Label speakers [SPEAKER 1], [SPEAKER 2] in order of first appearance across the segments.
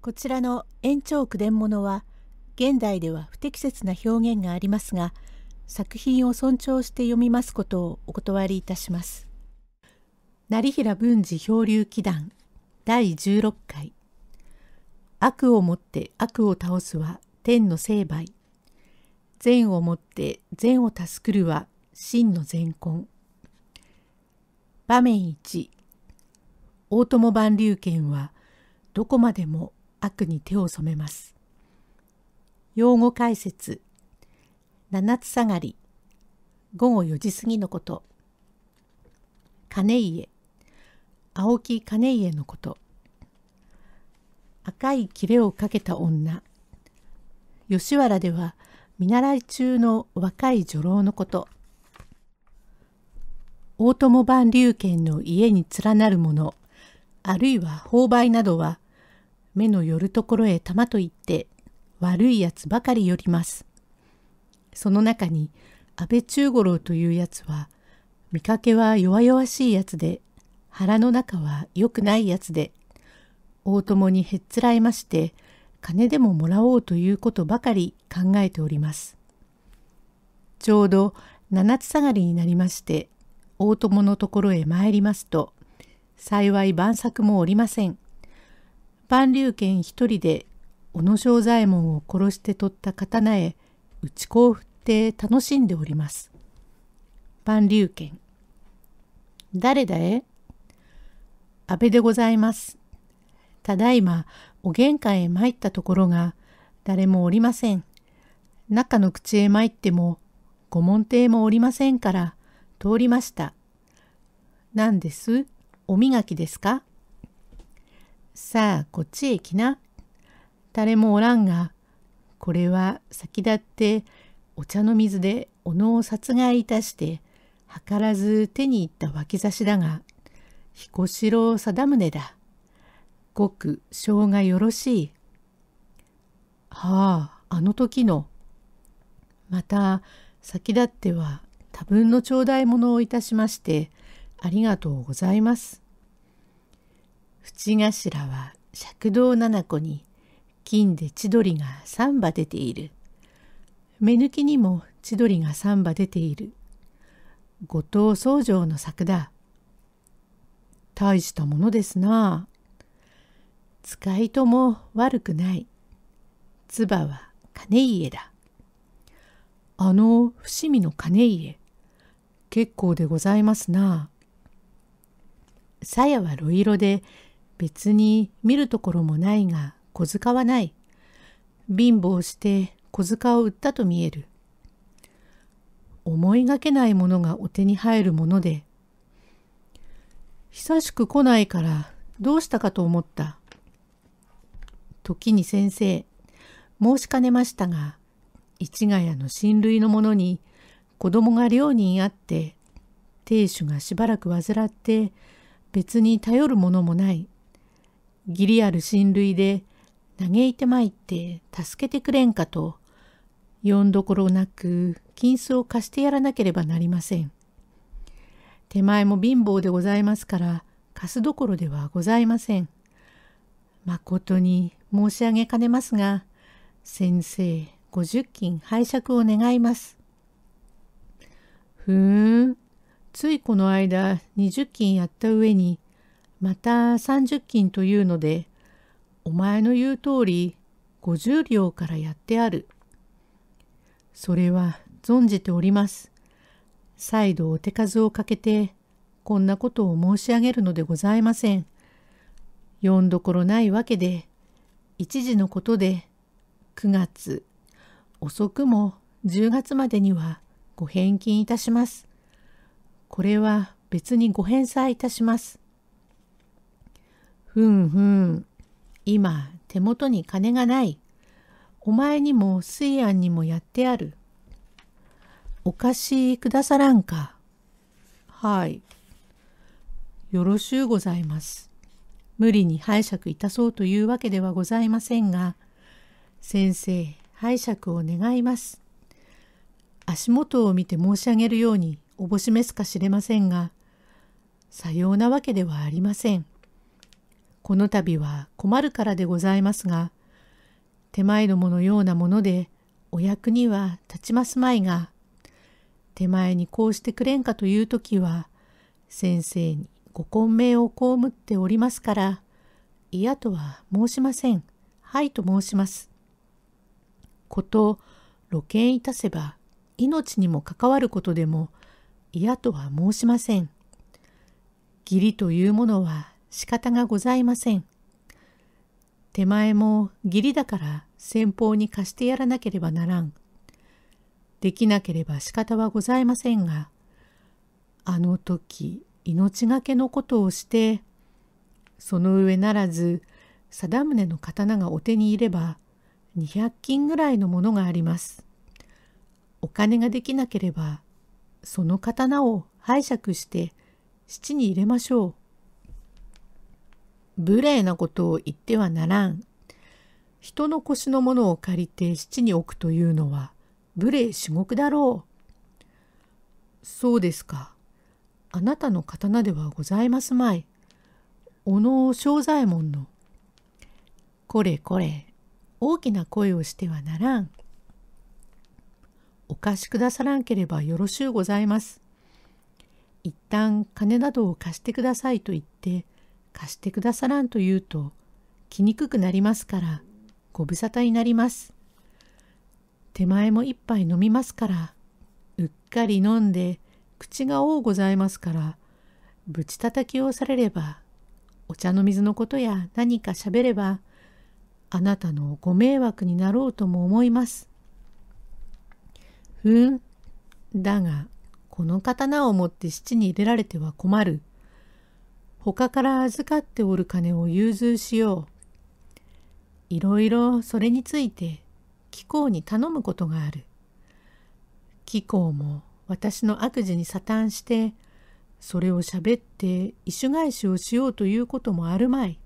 [SPEAKER 1] こちらの延長句伝物は現代では不適切な表現がありますが作品を尊重して読みますことをお断りいたします。成平文治漂流記談第十六回悪をもって悪を倒すは天の成敗善をもって善を助くるは真の善根場面一大友万竜剣はどこまでも悪に手を染めます。用語解説七つ下がり午後4時過ぎのこと金家青木金家のこと赤い切れをかけた女吉原では見習い中の若い女郎のこと大友万龍賢の家に連なるものあるいは勾配などは目の寄るところへ玉といって悪いやつばかり寄ります。その中に安倍中五郎というやつは見かけは弱々しいやつで腹の中は良くないやつで大友にへっつらいまして金でももらおうということばかり考えております。ちょうど七つ下がりになりまして大友のところへ参りますと幸い晩作もおりません。般流剣一人で小野正左衛門を殺して取った刀へ打ち子を振って楽しんでおります。般流剣誰だえ阿部でございます。ただいまお玄関へ参ったところが誰もおりません。中の口へ参っても御門弟もおりませんから通りました。何ですお磨きですかさあ、こっちへ来な。誰もおらんが、これは先立ってお茶の水で小野を殺害いたして、図らず手に入った脇差しだが、彦四郎定宗だ。ごく性がよろしい。はあ、あの時の。また、先立っては多分の頂戴物をいたしまして、ありがとうございます。口頭は尺道七個に金で千鳥が三羽出ている。目抜きにも千鳥が三羽出ている。後藤宗城の作だ。大したものですな使いとも悪くない。唾は金家だ。あの伏見の金家、結構でございますな。鞘は呂色で別に見るところもないが小遣はない。貧乏して小遣を売ったと見える。思いがけないものがお手に入るもので、久しく来ないからどうしたかと思った。時に先生、申しかねましたが、市ヶ谷の親類の者に子供が寮にあって、亭主がしばらく患って、別に頼るものもない。義理ある親類で嘆いてまいって助けてくれんかと、呼んどころなく金子を貸してやらなければなりません。手前も貧乏でございますから、貸すどころではございません。誠に申し上げかねますが、先生、五十金拝借を願います。ふーん、ついこの間、二十金やった上に、また三十金というので、お前の言う通り五十両からやってある。それは存じております。再度お手数をかけて、こんなことを申し上げるのでございません。読んどころないわけで、一時のことで、9月、遅くも10月までにはご返金いたします。これは別にご返済いたします。ふんふん。今、手元に金がない。お前にも水庵にもやってある。お貸しくださらんか。はい。よろしゅうございます。無理に拝借いたそうというわけではございませんが、先生、拝借を願います。足元を見て申し上げるようにおぼしめすか知れませんが、さようなわけではありません。この度は困るからでございますが、手前どものようなもので、お役には立ちますまいが、手前にこうしてくれんかという時は、先生にご混迷を被っておりますから、嫌とは申しません。はいと申します。こと、露見いたせば、命にも関わることでも、嫌とは申しません。義理というものは仕方がございません。手前も義理だから先方に貸してやらなければならん。できなければ仕方はございませんが、あの時命がけのことをして、その上ならず定宗の刀がお手にいれば200金ぐらいのものがあります。お金ができなければその刀を拝借して質に入れましょう。無礼なことを言ってはならん。人の腰のものを借りて七に置くというのは無礼至極だろう。そうですか。あなたの刀ではございますまい。小野正左衛門の。これこれ、大きな声をしてはならん。お貸しくださらんければよろしゅうございます。一旦金などを貸してくださいと言って、貸してくださらんと言うと、来にくくなりますから、ご無沙汰になります。手前も一杯飲みますから、うっかり飲んで、口がうございますから、ぶちたたきをされれば、お茶の水のことや何かしゃべれば、あなたのご迷惑になろうとも思います。ふん。だが、この刀を持って七に入れられては困る。他から預かっておる金を融通しよう。いろいろそれについて貴公に頼むことがある。貴公も私の悪事に加担してそれをしゃべって意趣返しをしようということもあるまい。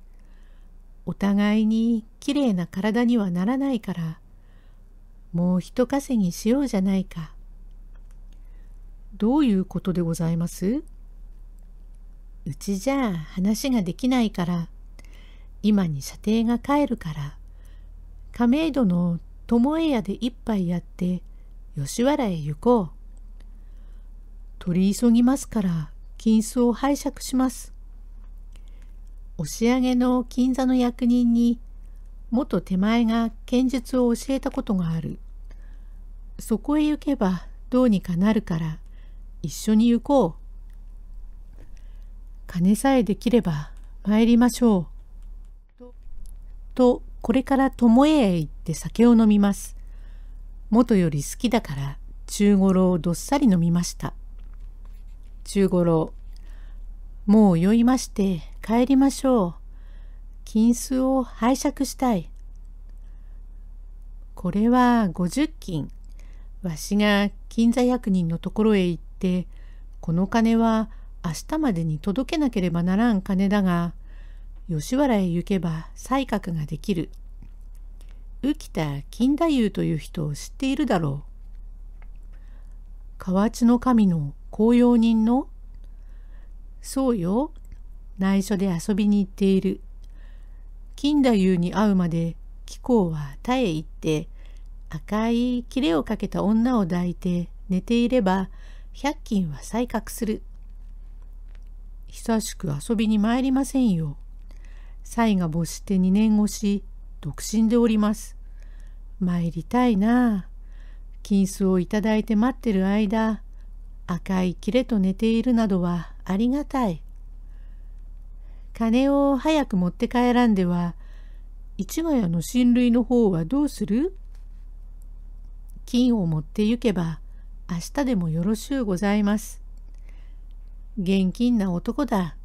[SPEAKER 1] お互いにきれいな体にはならないからもう一稼ぎしようじゃないか。どういうことでございますうちじゃ話ができないから、今に射程が帰るから、亀戸の巴屋で一杯やって、吉原へ行こう。取り急ぎますから、金子を拝借します。押上の金座の役人に、元手前が剣術を教えたことがある。そこへ行けばどうにかなるから、一緒に行こう。金さえできれば参りましょう。と、これから巴へ行って酒を飲みます。元より好きだから中五郎をどっさり飲みました。中五郎、もう酔いまして帰りましょう。金子を拝借したい。これは五十金。わしが金座役人のところへ行って、この金は明日までに届けなければならん金だが、吉原へ行けば才覚ができる。浮田金太夫という人を知っているだろう。河内の神の公用人のそうよ。内緒で遊びに行っている。金太夫に会うまで貴公は田へ行って赤い切れをかけた女を抱いて寝ていれば百均は才覚する。久しく遊びに参りませんよ。歳が没して2年越し、独身でおります。参りたいなあ。金子をいただいて待ってる間、赤いキレと寝ているなどはありがたい。金を早く持って帰らんでは、市ヶ谷の親類の方はどうする金を持って行けば、明日でもよろしゅうございます。現金な男だ。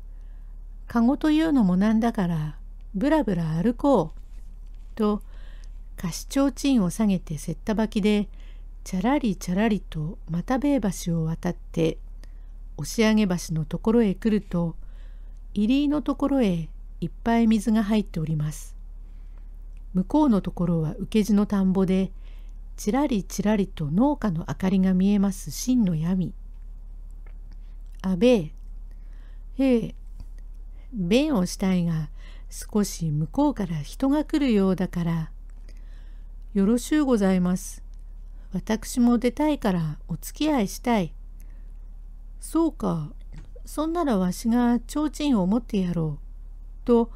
[SPEAKER 1] かごというのもなんだから、ぶらぶら歩こう。と、貸し提灯を下げてせったばきで、チャラリチャラリと又兵衛橋を渡って、押上橋のところへ来ると、入りのところへいっぱい水が入っております。向こうのところは受け地の田んぼで、ちらりちらりと農家の明かりが見えます真の闇。あべえ。え弁をしたいが、少し向こうから人が来るようだから。よろしゅうございます。私も出たいからお付き合いしたい。そうか。そんならわしが提灯を持ってやろう。と、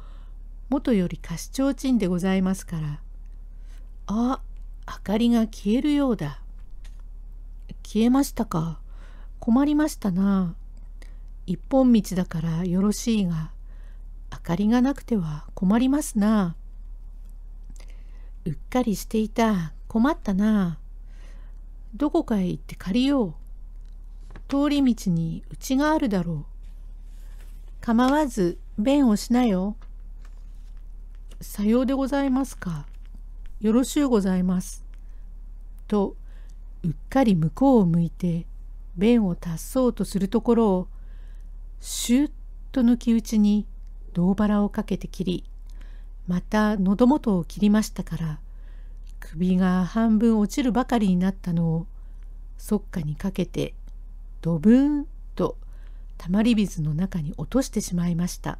[SPEAKER 1] 元より貸し提灯でございますから。あ、明かりが消えるようだ。消えましたか。困りましたな。一本道だからよろしいが明かりがなくては困りますな。うっかりしていた困ったな。どこかへ行って借りよう。通り道に家があるだろう。構わず弁をしなよ。さようでございますか。よろしゅうございます。と、うっかり向こうを向いて、弁を達そうとするところを、シュッと抜き打ちに胴腹をかけて切りまた喉元を切りましたから首が半分落ちるばかりになったのをそっかにかけてドブーンとたまり水の中に落としてしまいました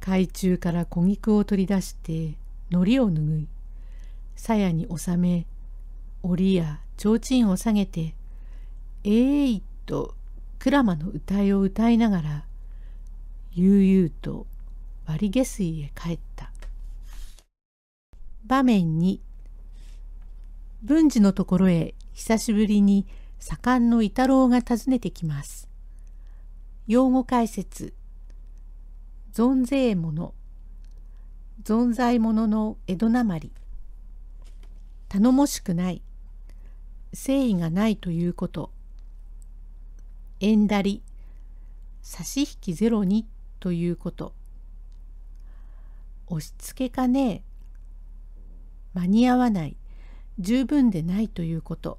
[SPEAKER 1] 海中から小菊を取り出して糊を拭い鞘に収め折や提灯を下げて「えーい」とクラマの歌いを歌いながら悠々と割り下水へ帰った場面に文治のところへ久しぶりに左官の伊太郎が訪ねてきます。用語解説存ぜえも存在者のの江戸なまり頼もしくない誠意がないということ円だり差し引きゼロにということ押し付けかねえ間に合わない十分でないということ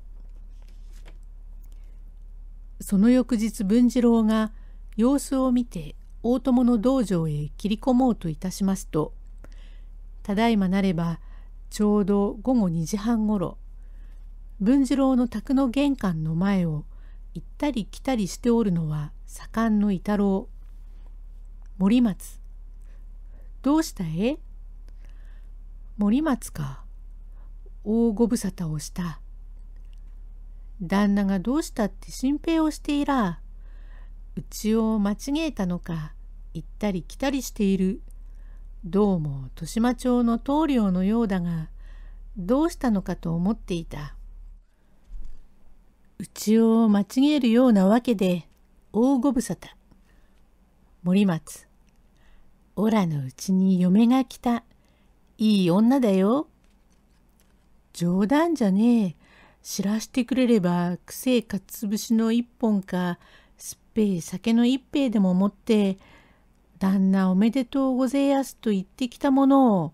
[SPEAKER 1] その翌日文次郎が様子を見て大友の道場へ切り込もうといたしますとただいまなればちょうど午後2時半ごろ文次郎の宅の玄関の前を行ったり来たりしておるのは左官の伊太郎。森松。どうしたえ森松か。大ご無沙汰をした。旦那がどうしたって心配をしていら。うちを間違えたのか、行ったり来たりしている。どうも豊島町の棟梁のようだが、どうしたのかと思っていた。うちを間違えるようなわけで大ご無沙汰。森松。オラのうちに嫁が来た。いい女だよ。冗談じゃねえ。知らしてくれれば、くせえかつぶしの一本か、すっぺえ酒の一杯でも持って、旦那おめでとうごぜえやすと言ってきたものを。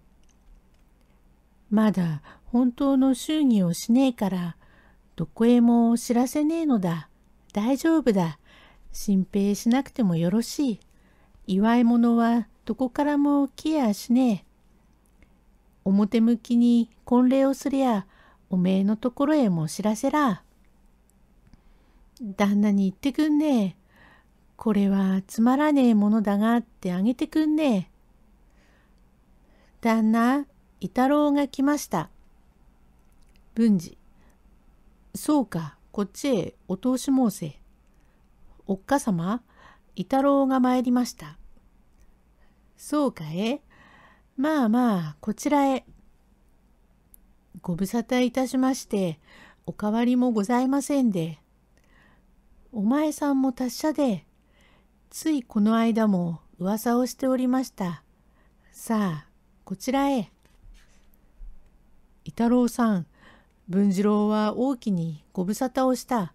[SPEAKER 1] まだ本当の祝儀をしねえから、どこへも知らせねえのだ。大丈夫だ。心配しなくてもよろしい。祝い物はどこからも来やしねえ。表向きに婚礼をすりゃ、おめえのところへも知らせら。旦那に言ってくんねえ。これはつまらねえものだがってあげてくんねえ。旦那、伊太郎が来ました。文治。そうか、こっちへお通し申せ。おっかさま、伊太郎が参りました。そうかえまあまあ、こちらへ。ご無沙汰いたしまして、おかわりもございませんで。お前さんも達者で、ついこの間も噂をしておりました。さあ、こちらへ。伊太郎さん、文次郎は大きにご無沙汰をした。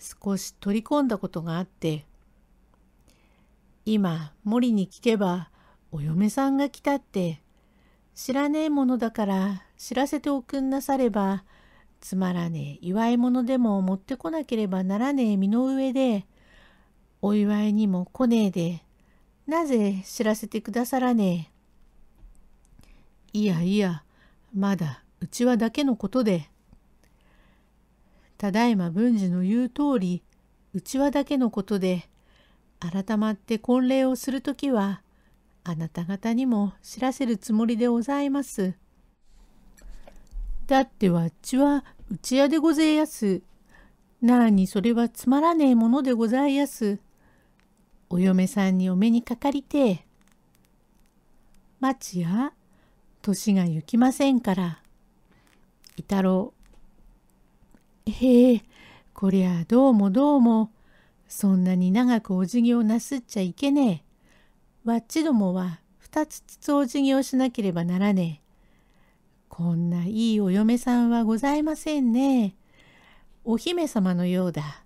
[SPEAKER 1] 少し取り込んだことがあって、今森に聞けばお嫁さんが来たって、知らねえものだから知らせておくんなされば、つまらねえ祝い物でも持ってこなければならねえ身の上で、お祝いにも来ねえで、なぜ知らせてくださらねえ。いやいや、まだちわだけのことで、ただいま文治の言う通り、うちわだけのことで、改まって婚礼をするときは、あなた方にも知らせるつもりでございます。だってわっちはうちやでごぜえやす。なあにそれはつまらねえものでございやす。お嫁さんにお目にかかりてえ。町や、年が行きませんから。い太郎。へえこりゃどうもどうも、そんなに長くお辞儀をなすっちゃいけねえ。わっちどもは二つつつお辞儀をしなければならねえ。こんないいお嫁さんはございませんね。お姫様のようだ。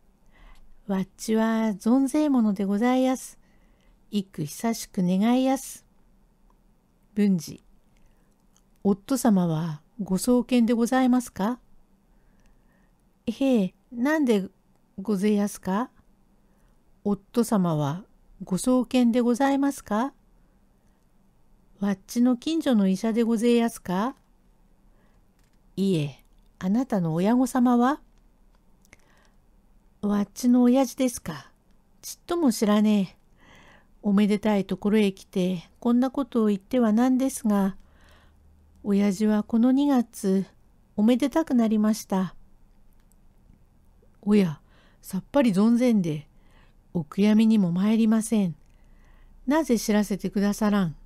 [SPEAKER 1] わっちは存ぜのでございやす。一句久しく願いやす。文治。夫様はご送検でございますかへえ、なんでごぜやすか夫様はご送検でございますかわっちの近所の医者でごぜやすかいえ、あなたの親御様はわっちの親父ですか。ちっとも知らねえ。おめでたいところへ来て、こんなことを言ってはなんですが、親父はこの2月、おめでたくなりました。おや、さっぱり存ぜんで、お悔やみにも参りません。なぜ知らせてくださらん。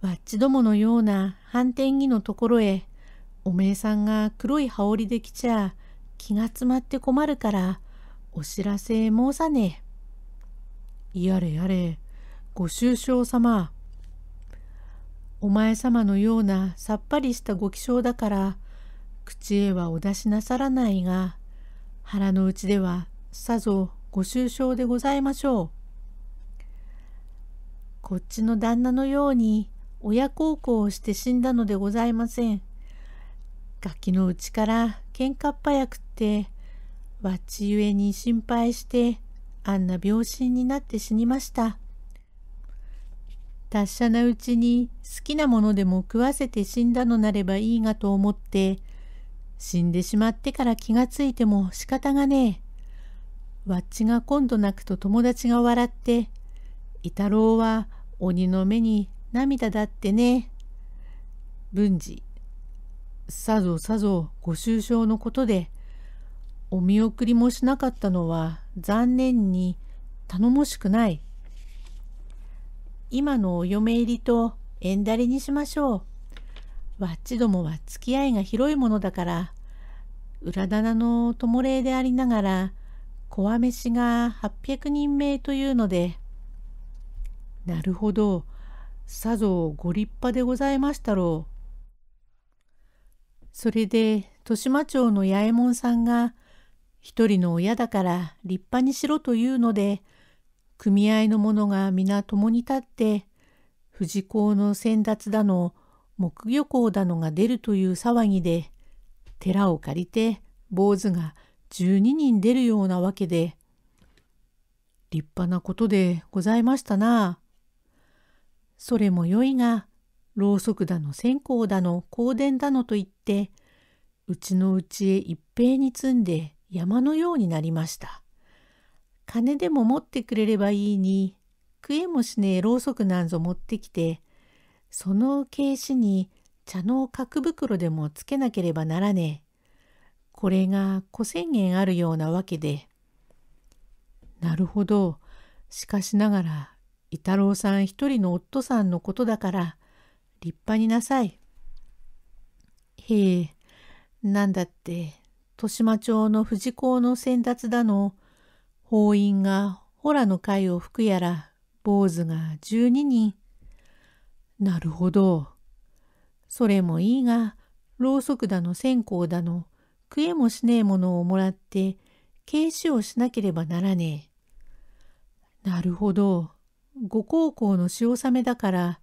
[SPEAKER 1] わっちどものような反転着のところへ、おめえさんが黒い羽織で来ちゃ気が詰まって困るから、お知らせ申さねえ。やれやれ、ご愁傷様。お前様のようなさっぱりしたご気性だから口へはお出しなさらないが腹の内ではさぞご愁傷でございましょう。こっちの旦那のように親孝行をして死んだのでございません。ガキのうちから喧嘩っ早くってわっちゆえに心配してあんな病心になって死にました。達者なうちに好きなものでも食わせて死んだのなればいいがと思って、死んでしまってから気がついても仕方がねえ。わっちが今度泣くと友達が笑って、伊太郎は鬼の目に涙だってね。文治、さぞさぞご愁傷のことで、お見送りもしなかったのは残念に頼もしくない。今のお嫁入りと縁だりにしましょう。わっちどもは付き合いが広いものだから、裏棚の友礼でありながら、小雨飯が800人名というので、なるほど、さぞご立派でございましたろう。それで、豊島町の八右衛門さんが、一人の親だから立派にしろというので、組合の者が皆共に立って、富士港の先達だの、木魚港だのが出るという騒ぎで、寺を借りて坊主が12人出るようなわけで、立派なことでございましたな。それもよいが、ろうそくだの線香だの香典だのと言って、うちのうちへ一平に積んで山のようになりました。金でも持ってくれればいいに食えもしねえろうそくなんぞ持ってきてその軽視に茶の角袋でもつけなければならねえ。これが古宣言あるようなわけで。なるほど。しかしながら、伊太郎さん一人の夫さんのことだから、立派になさい。へえ、なんだって、豊島町の藤子の先達だの、法院がほらの会を吹くやら、坊主が12人。なるほど。それもいいが、ろうそくだの線香だの、食えもしねえものをもらって、警視をしなければならねえ。なるほど。ご孝行の仕納めだから、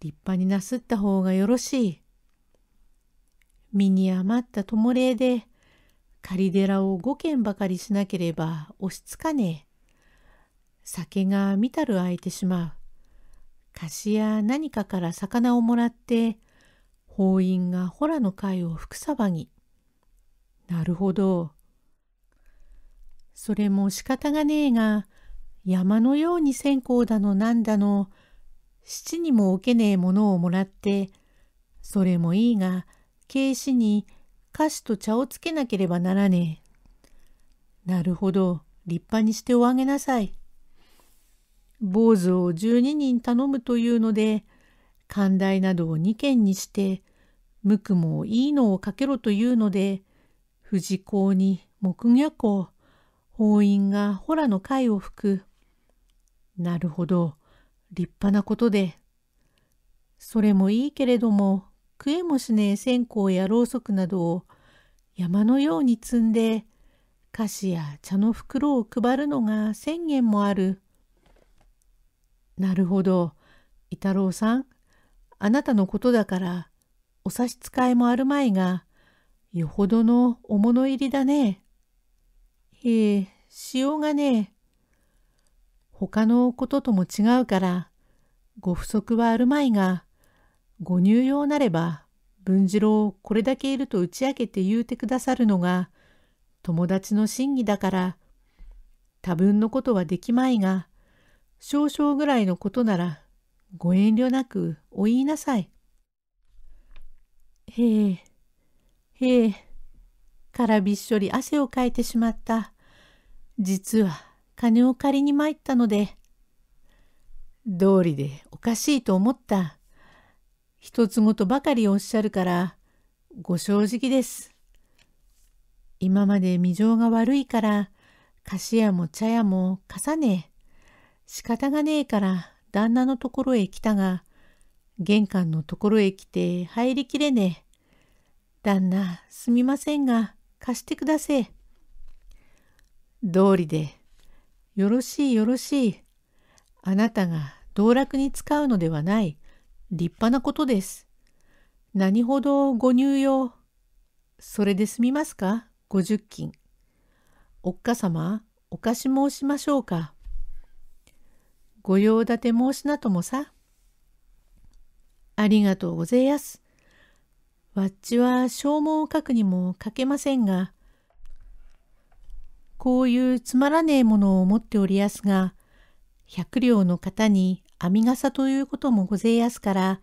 [SPEAKER 1] 立派になすった方がよろしい。身に余った友礼で、仮寺を5軒ばかりしなければ押しつかねえ。酒が見たる空いてしまう。貸子や何かから魚をもらって、法院がほらの貝を吹く騒ぎ。なるほど。それも仕方がねえが、山のように線香だのなんだの、七にも置けねえものをもらって、それもいいが、軽視に菓子と茶をつけなければならねえ。なるほど、立派にしておあげなさい。坊主を12人頼むというので、寛大などを2件にして、無垢もいいのをかけろというので、富士公に木魚公、法院がほらの貝を吹く。なるほど、立派なことで。それもいいけれども、食えもしねえ線香やろうそくなどを山のように積んで菓子や茶の袋を配るのが1,000もある。なるほど。伊太郎さん、あなたのことだからお差し支えもあるまいが、よほどのお物入りだね。へえ、しようがねえ。他のこととも違うから、ご不足はあるまいが、ご入用なれば文次郎をこれだけいると打ち明けて言うてくださるのが友達の真偽だから多分のことはできまいが少々ぐらいのことならご遠慮なくお言いなさい。へえへえからびっしょり汗をかいてしまった。実は金を借りに参ったので。道理でおかしいと思った。一つごとばかりおっしゃるからご正直です。今まで未情が悪いから菓子屋も茶屋も重ね仕方がねえから旦那のところへ来たが玄関のところへ来て入りきれねえ。旦那すみませんが貸してくだせえ。道理でよろしいよろしい。あなたが道楽に使うのではない。立派なことです。何ほどご入用。それで済みますか五十金。おっか様、お貸し申しましょうか。ご用立て申しなともさ。ありがとうごぜやす。わっちは証文を書くにも書けませんが、こういうつまらねえものを持っておりやすが、百両の方に編笠ということもご勢いやすから、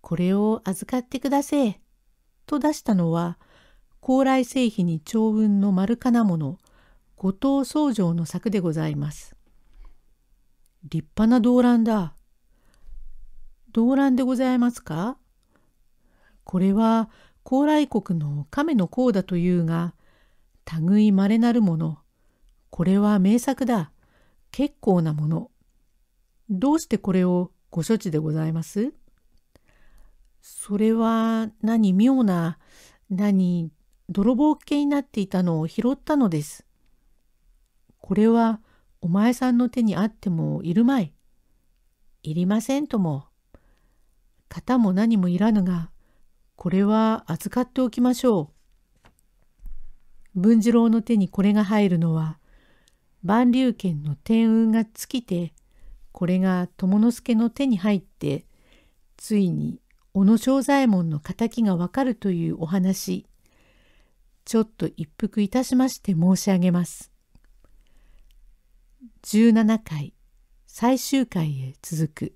[SPEAKER 1] これを預かってくだせえ。と出したのは、高麗製品に長雲の丸かなもの、後藤宗城の作でございます。立派な動乱だ。動乱でございますかこれは高麗国の亀の甲だというが、類稀なるもの。これは名作だ。結構なもの。どうしてこれをご処置でございますそれは何妙な何泥棒系になっていたのを拾ったのです。これはお前さんの手にあってもいるまい。いりませんとも。型も何もいらぬが、これは預かっておきましょう。文次郎の手にこれが入るのは、万竜軒の天運が尽きてこれが友之助の手に入ってついに小野正左衛門の敵がわかるというお話ちょっと一服いたしまして申し上げます。17回最終回へ続く。